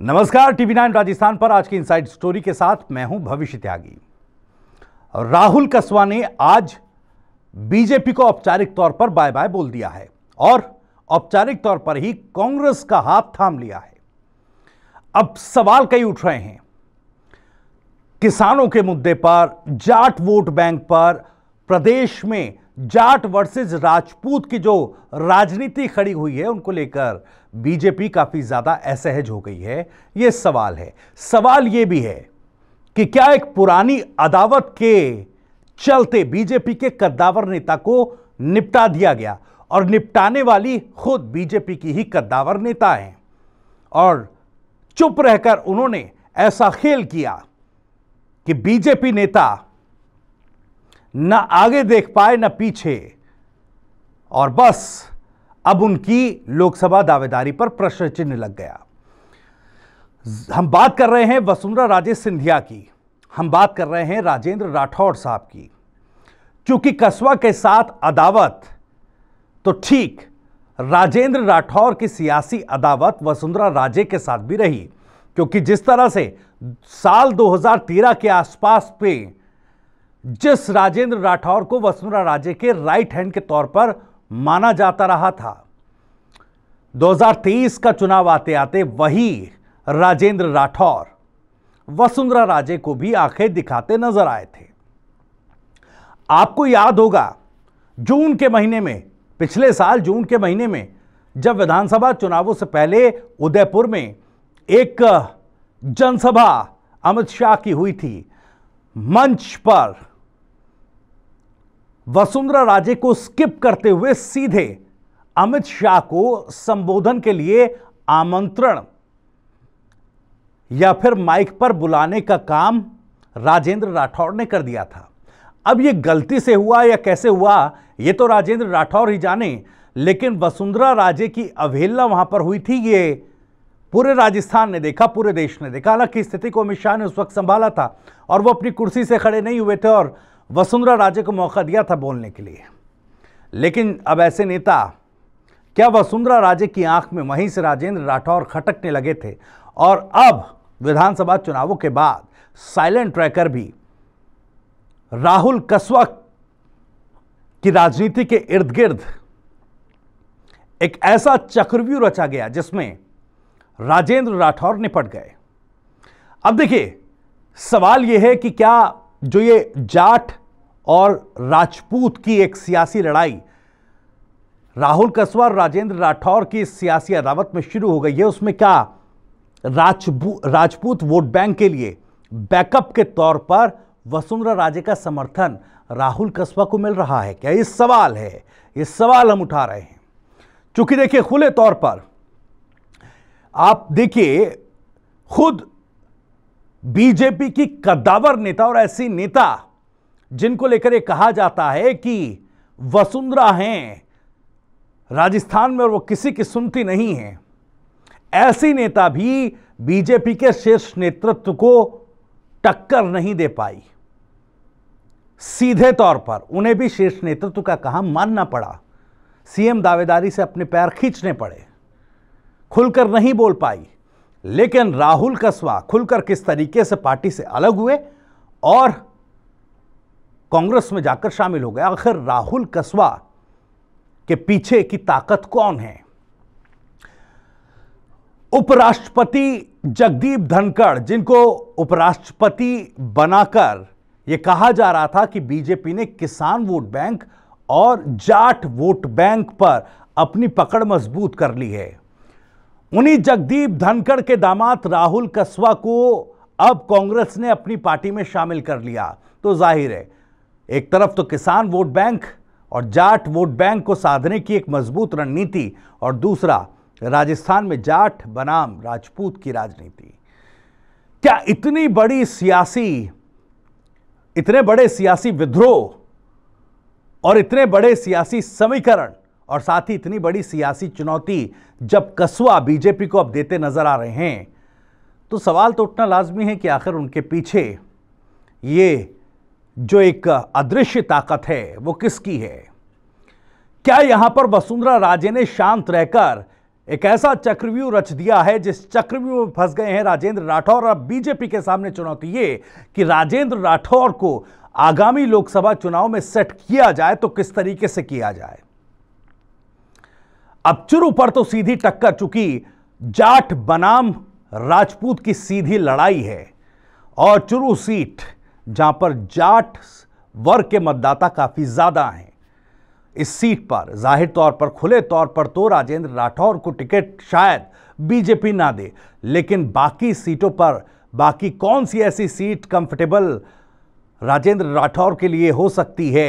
नमस्कार TV nine Rajasthan पर आज की इनसाइड स्टोरी के साथ मैं हूं भविष्य त्यागी राहुल कसवा ने आज बीजेपी को औपचारिक तौर पर बाय बाय बोल दिया है और औपचारिक तौर पर ही कांग्रेस का हाथ थाम लिया है अब सवाल कई उठ रहे हैं किसानों के मुद्दे पर जाट वोट बैंक पर प्रदेश में जाट वर्सेस राजपूत की जो राजनीति खड़ी हुई है उनको लेकर बीजेपी काफ़ी ज़्यादा असहज हो गई है यह सवाल है सवाल यह भी है कि क्या एक पुरानी अदावत के चलते बीजेपी के कद्दावर नेता को निपटा दिया गया और निपटाने वाली खुद बीजेपी की ही कद्दावर नेता हैं और चुप रहकर उन्होंने ऐसा खेल किया कि बीजेपी नेता न आगे देख पाए न पीछे और बस अब उनकी लोकसभा दावेदारी पर प्रश्न चिन्ह लग गया हम बात कर रहे हैं वसुंधरा राजे सिंधिया की हम बात कर रहे हैं राजेंद्र राठौड़ साहब की क्योंकि कस्बा के साथ अदावत तो ठीक राजेंद्र राठौर की सियासी अदावत वसुंधरा राजे के साथ भी रही क्योंकि जिस तरह से साल 2013 के आसपास पे जिस राजेंद्र राठौर को वसुंधरा राजे के राइट हैंड के तौर पर माना जाता रहा था 2023 का चुनाव आते आते वही राजेंद्र राठौर वसुंधरा राजे को भी आंखें दिखाते नजर आए थे आपको याद होगा जून के महीने में पिछले साल जून के महीने में जब विधानसभा चुनावों से पहले उदयपुर में एक जनसभा अमित शाह की हुई थी मंच पर वसुंधरा राजे को स्किप करते हुए सीधे अमित शाह को संबोधन के लिए आमंत्रण या फिर माइक पर बुलाने का काम राजेंद्र राठौड़ ने कर दिया था अब ये गलती से हुआ या कैसे हुआ ये तो राजेंद्र राठौर ही जाने लेकिन वसुंधरा राजे की अवहेलना वहां पर हुई थी ये पूरे राजस्थान ने देखा पूरे देश ने देखा हालांकि स्थिति को अमित शाह ने उस वक्त संभाला था और वो अपनी कुर्सी से खड़े नहीं हुए थे और वसुंधरा राजे को मौका दिया था बोलने के लिए लेकिन अब ऐसे नेता क्या वसुंधरा राजे की आंख में वहीं से राजेंद्र राठौर खटकने लगे थे और अब विधानसभा चुनावों के बाद साइलेंट ट्रैकर भी राहुल कस्वा की राजनीति के इर्द गिर्द एक ऐसा चक्रव्यूह रचा गया जिसमें राजेंद्र राठौर निपट गए अब देखिए सवाल यह है कि क्या जो ये जाट और राजपूत की एक सियासी लड़ाई राहुल कसवा और राजेंद्र राठौर की सियासी अदावत में शुरू हो गई है उसमें क्या राजपूत वोट बैंक के लिए बैकअप के तौर पर वसुंधरा राजे का समर्थन राहुल कस्बा को मिल रहा है क्या इस सवाल है इस सवाल हम उठा रहे हैं चूंकि देखिए खुले तौर पर आप देखिए खुद बीजेपी की कद्दावर नेता और ऐसी नेता जिनको लेकर ये कहा जाता है कि वसुंधरा हैं राजस्थान में और वो किसी की सुनती नहीं है ऐसी नेता भी बीजेपी के शीर्ष नेतृत्व को टक्कर नहीं दे पाई सीधे तौर पर उन्हें भी शीर्ष नेतृत्व का कहा मानना पड़ा सीएम दावेदारी से अपने पैर खींचने पड़े खुलकर नहीं बोल पाई लेकिन राहुल कस्बा खुलकर किस तरीके से पार्टी से अलग हुए और कांग्रेस में जाकर शामिल हो गए आखिर राहुल कस्बा के पीछे की ताकत कौन है उपराष्ट्रपति जगदीप धनखड़ जिनको उपराष्ट्रपति बनाकर यह कहा जा रहा था कि बीजेपी ने किसान वोट बैंक और जाट वोट बैंक पर अपनी पकड़ मजबूत कर ली है उन्हीं जगदीप धनखड़ के दामाद राहुल कस्बा को अब कांग्रेस ने अपनी पार्टी में शामिल कर लिया तो जाहिर है एक तरफ तो किसान वोट बैंक और जाट वोट बैंक को साधने की एक मजबूत रणनीति और दूसरा राजस्थान में जाट बनाम राजपूत की राजनीति क्या इतनी बड़ी सियासी इतने बड़े सियासी विद्रोह और इतने बड़े सियासी समीकरण और साथ ही इतनी बड़ी सियासी चुनौती जब कस्बा बीजेपी को अब देते नजर आ रहे हैं तो सवाल तो उठना लाजमी है कि आखिर उनके पीछे ये जो एक अदृश्य ताकत है वो किसकी है क्या यहां पर वसुंधरा राजे ने शांत रहकर एक ऐसा चक्रव्यूह रच दिया है जिस चक्रव्यूह में फंस गए हैं राजेंद्र राठौर और बीजेपी के सामने चुनौती ये कि राजेंद्र राठौर को आगामी लोकसभा चुनाव में सेट किया जाए तो किस तरीके से किया जाए अब चुरू पर तो सीधी टक्कर चुकी जाट बनाम राजपूत की सीधी लड़ाई है और चुरू सीट जहां पर जाट वर्ग के मतदाता काफ़ी ज़्यादा हैं इस सीट पर जाहिर तौर पर खुले तौर पर तो राजेंद्र राठौर को टिकट शायद बीजेपी ना दे लेकिन बाकी सीटों पर बाकी कौन सी ऐसी सीट कंफर्टेबल राजेंद्र राठौर के लिए हो सकती है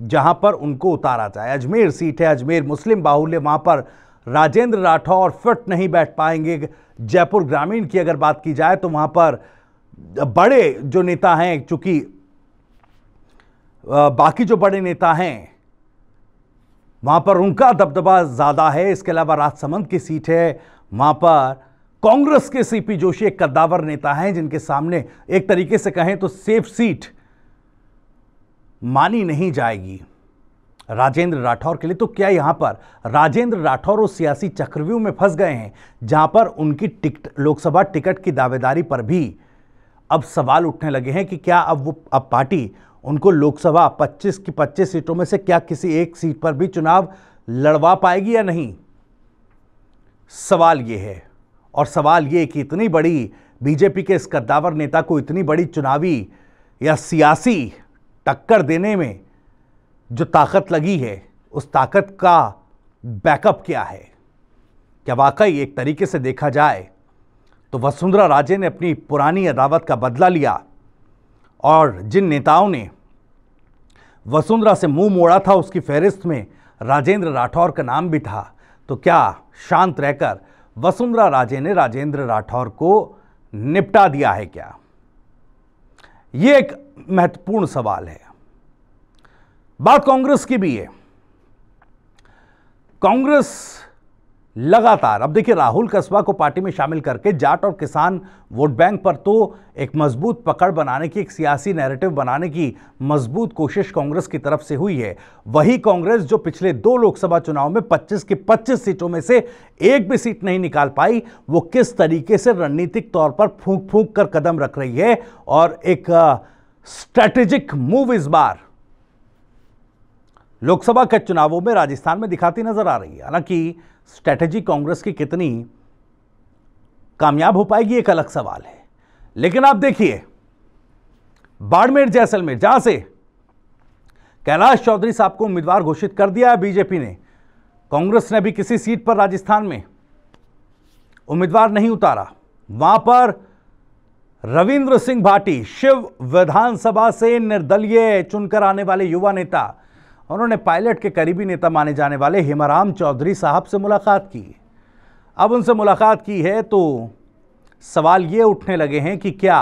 जहां पर उनको उतारा जाए अजमेर सीट है अजमेर मुस्लिम बाहुल्य वहां पर राजेंद्र राठौर फिट नहीं बैठ पाएंगे जयपुर ग्रामीण की अगर बात की जाए तो वहां पर बड़े जो नेता हैं चूंकि बाकी जो बड़े नेता हैं वहां पर उनका दबदबा ज़्यादा है इसके अलावा राजसमंद की सीट है वहां पर कांग्रेस के सीपी जोशी एक कद्दावर नेता हैं जिनके सामने एक तरीके से कहें तो सेफ सीट मानी नहीं जाएगी राजेंद्र राठौर के लिए तो क्या यहां पर राजेंद्र राठौर उस सियासी चक्रव्यूह में फंस गए हैं जहां पर उनकी टिकट लोकसभा टिकट की दावेदारी पर भी अब सवाल उठने लगे हैं कि क्या अब वो अब पार्टी उनको लोकसभा 25 की 25 सीटों में से क्या किसी एक सीट पर भी चुनाव लड़वा पाएगी या नहीं सवाल ये है और सवाल ये कि इतनी बड़ी बीजेपी के इस कद्दावर नेता को इतनी बड़ी चुनावी या सियासी टक्कर देने में जो ताकत लगी है उस ताकत का बैकअप क्या है क्या वाकई एक तरीके से देखा जाए तो वसुंधरा राजे ने अपनी पुरानी अदावत का बदला लिया और जिन नेताओं ने वसुंधरा से मुंह मोड़ा था उसकी फहरिस्त में राजेंद्र राठौर का नाम भी था तो क्या शांत रहकर वसुंधरा राजे ने राजेंद्र राठौर को निपटा दिया है क्या ये एक महत्वपूर्ण सवाल है बात कांग्रेस की भी है कांग्रेस लगातार अब देखिए राहुल कस्बा को पार्टी में शामिल करके जाट और किसान वोट बैंक पर तो एक मजबूत पकड़ बनाने की एक सियासी नैरेटिव बनाने की मजबूत कोशिश कांग्रेस की तरफ से हुई है वही कांग्रेस जो पिछले दो लोकसभा चुनाव में 25 की 25 सीटों में से एक भी सीट नहीं निकाल पाई वो किस तरीके से रणनीतिक तौर पर फूंक फूंक कर कदम रख रही है और एक आ, स्ट्रैटेजिक मूव इस बार लोकसभा के चुनावों में राजस्थान में दिखाती नजर आ रही है हालांकि स्ट्रैटेजी कांग्रेस की कितनी कामयाब हो पाएगी एक अलग सवाल है लेकिन आप देखिए बाड़मेर जैसलमेर जहां से कैलाश चौधरी साहब को उम्मीदवार घोषित कर दिया है बीजेपी ने कांग्रेस ने भी किसी सीट पर राजस्थान में उम्मीदवार नहीं उतारा वहां पर रविंद्र सिंह भाटी शिव विधानसभा से निर्दलीय चुनकर आने वाले युवा नेता उन्होंने पायलट के करीबी नेता माने जाने वाले हेमाराम चौधरी साहब से मुलाकात की अब उनसे मुलाकात की है तो सवाल ये उठने लगे हैं कि क्या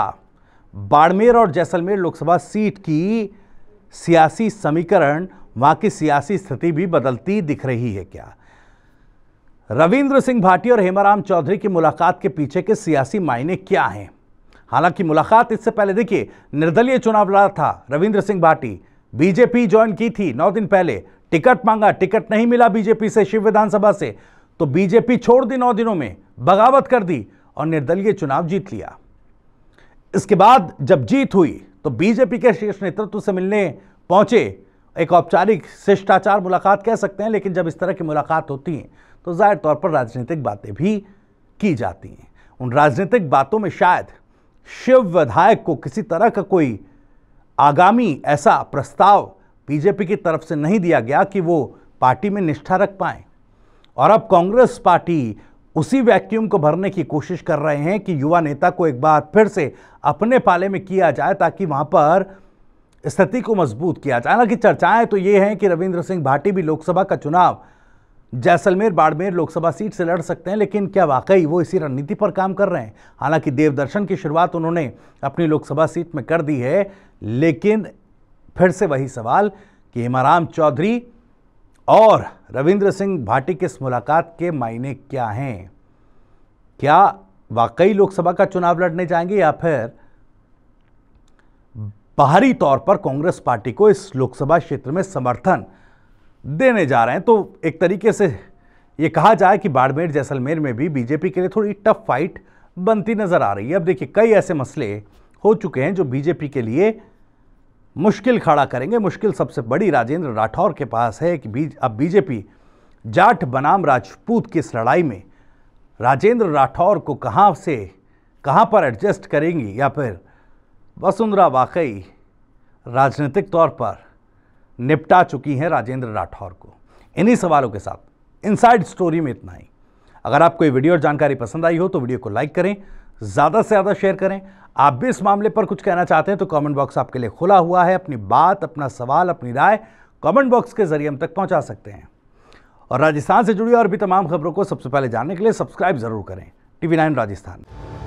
बाड़मेर और जैसलमेर लोकसभा सीट की सियासी समीकरण वहाँ की सियासी स्थिति भी बदलती दिख रही है क्या रविंद्र सिंह भाटी और हेमाराम चौधरी की मुलाकात के पीछे के सियासी मायने क्या हैं हालांकि मुलाकात इससे पहले देखिए निर्दलीय चुनाव लड़ा था रविंद्र सिंह भाटी बीजेपी ज्वाइन की थी नौ दिन पहले टिकट मांगा टिकट नहीं मिला बीजेपी से शिव विधानसभा से तो बीजेपी छोड़ दी नौ दिनों में बगावत कर दी और निर्दलीय चुनाव जीत लिया इसके बाद जब जीत हुई तो बीजेपी के शीर्ष नेतृत्व से मिलने पहुंचे एक औपचारिक शिष्टाचार मुलाकात कह सकते हैं लेकिन जब इस तरह की मुलाकात होती है तो जाहिर तौर पर राजनीतिक बातें भी की जाती हैं उन राजनीतिक बातों में शायद शिव विधायक को किसी तरह का कोई आगामी ऐसा प्रस्ताव बीजेपी की तरफ से नहीं दिया गया कि वो पार्टी में निष्ठा रख पाए और अब कांग्रेस पार्टी उसी वैक्यूम को भरने की कोशिश कर रहे हैं कि युवा नेता को एक बार फिर से अपने पाले में किया जाए ताकि वहाँ पर स्थिति को मजबूत किया जाए हालांकि चर्चाएं तो ये हैं कि रविंद्र सिंह भाटी भी लोकसभा का चुनाव जैसलमेर बाड़मेर लोकसभा सीट से लड़ सकते हैं लेकिन क्या वाकई वो इसी रणनीति पर काम कर रहे हैं हालांकि देवदर्शन की शुरुआत उन्होंने अपनी लोकसभा सीट में कर दी है लेकिन फिर से वही सवाल कि हेमाराम चौधरी और रविंद्र सिंह भाटी की इस मुलाकात के मायने क्या हैं क्या वाकई लोकसभा का चुनाव लड़ने जाएंगे या फिर बाहरी तौर पर कांग्रेस पार्टी को इस लोकसभा क्षेत्र में समर्थन देने जा रहे हैं तो एक तरीके से ये कहा जाए कि बाड़मेर जैसलमेर में भी बीजेपी के लिए थोड़ी टफ फाइट बनती नज़र आ रही है अब देखिए कई ऐसे मसले हो चुके हैं जो बीजेपी के लिए मुश्किल खड़ा करेंगे मुश्किल सबसे बड़ी राजेंद्र राठौर के पास है कि बीज अब बीजेपी जाट बनाम राजपूत की इस लड़ाई में राजेंद्र राठौर को कहाँ से कहाँ पर एडजस्ट करेंगी या फिर वसुंधरा वाकई राजनीतिक तौर पर निपटा चुकी हैं राजेंद्र राठौर को इन्हीं सवालों के साथ इनसाइड स्टोरी में इतना ही अगर आपको ये वीडियो और जानकारी पसंद आई हो तो वीडियो को लाइक करें ज़्यादा से ज़्यादा शेयर करें आप भी इस मामले पर कुछ कहना चाहते हैं तो कमेंट बॉक्स आपके लिए खुला हुआ है अपनी बात अपना सवाल अपनी राय कमेंट बॉक्स के जरिए हम तक पहुंचा सकते हैं और राजस्थान से जुड़ी और भी तमाम खबरों को सबसे पहले जानने के लिए सब्सक्राइब ज़रूर करें टीवी नाइन राजस्थान